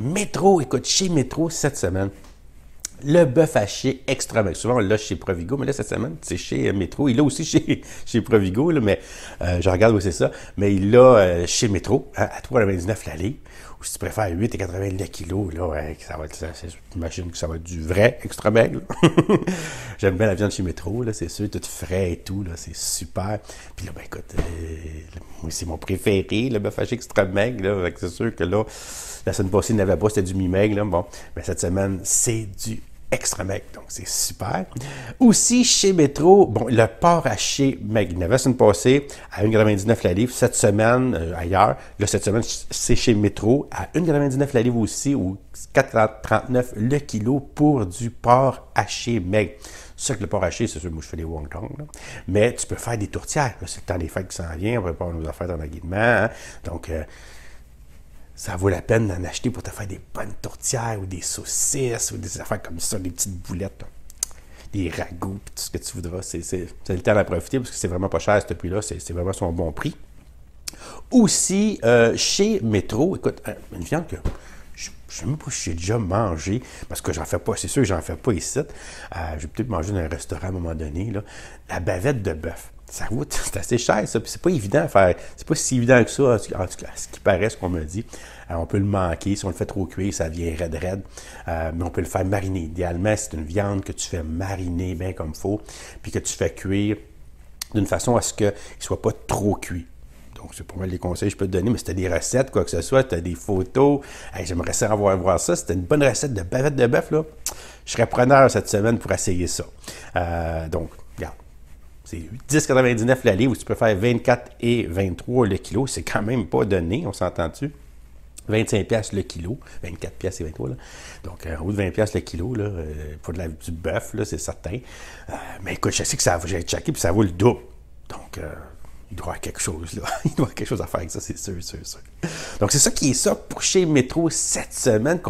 Métro, écoute, chez Métro cette semaine, le bœuf haché extra maigre. Souvent, on l'a chez Provigo, mais là, cette semaine, c'est chez euh, Métro. Il l'a aussi chez, chez Provigo, mais euh, je regarde où c'est ça. Mais il l'a euh, chez Métro, hein, à 3,99 l'allée. Ou si tu préfères 8,99 kg, là, ça va être, j'imagine que ça va être du vrai extra maigre. J'aime bien la viande chez Métro, là, c'est sûr, tout frais et tout, là, c'est super. Puis là, ben écoute, c'est mon préféré, le bœuf haché extra maigre, c'est sûr que là, la semaine passée, il n'y avait pas, c'était du mi-maigre. Bon, mais ben, cette semaine, c'est du extra maigre. Donc, c'est super. Aussi, chez Métro, bon, le porc haché maigre. Il y avait la semaine passée à 1,99 la livre. Cette semaine, euh, ailleurs. Là, cette semaine, c'est chez Métro à 1,99 la livre aussi ou 4,39 le kilo pour du porc haché maigre. C'est que le porc haché, c'est sûr, moi, je fais des wong Kong, Mais tu peux faire des tourtières. C'est le temps des fêtes qui s'en vient. On nous en faire dans le Hein. Donc, euh, ça vaut la peine d'en acheter pour te faire des bonnes tourtières ou des saucisses ou des affaires comme ça, des petites boulettes, des ragouts. tout ce que tu voudras. C'est le temps d'en profiter parce que c'est vraiment pas cher ce prix-là, c'est vraiment son bon prix. Aussi, euh, chez Métro, écoute, euh, une viande que je ne sais même pas si j'ai déjà mangé, parce que j'en fais pas, c'est sûr que j'en fais pas ici. Euh, j'ai peut-être mangé dans un restaurant à un moment donné, la bavette de bœuf ça coûte, c'est assez cher, ça. Puis c'est pas évident à faire. C'est pas si évident que ça, en tout cas, ce qui paraît, ce qu'on me dit. Euh, on peut le manquer. Si on le fait trop cuire, ça vient raide raide. Euh, mais on peut le faire mariner. Idéalement, c'est une viande que tu fais mariner bien comme il faut, puis que tu fais cuire d'une façon à ce qu'il ne soit pas trop cuit. Donc, c'est pour moi les conseils que je peux te donner, mais si tu as des recettes, quoi que ce soit, tu as des photos, j'aimerais savoir voir ça. C'était une bonne recette de bavette de bœuf, là. Je serais preneur cette semaine pour essayer ça. Euh, donc, c'est 10,99 la où tu peux faire 24 et 23 le kilo. C'est quand même pas donné, on s'entend-tu? 25$ le kilo, 24$ et 23$. Là. Donc, en euh, haut de 20$ le kilo, là, euh, pour la, du bœuf, c'est certain. Euh, mais écoute, je sais que ça j'ai checké, puis ça vaut le double. Donc, il doit y avoir quelque chose, là. Il doit quelque chose à faire avec ça, c'est sûr, sûr, sûr. Donc, c'est ça qui est ça pour chez Métro cette semaine.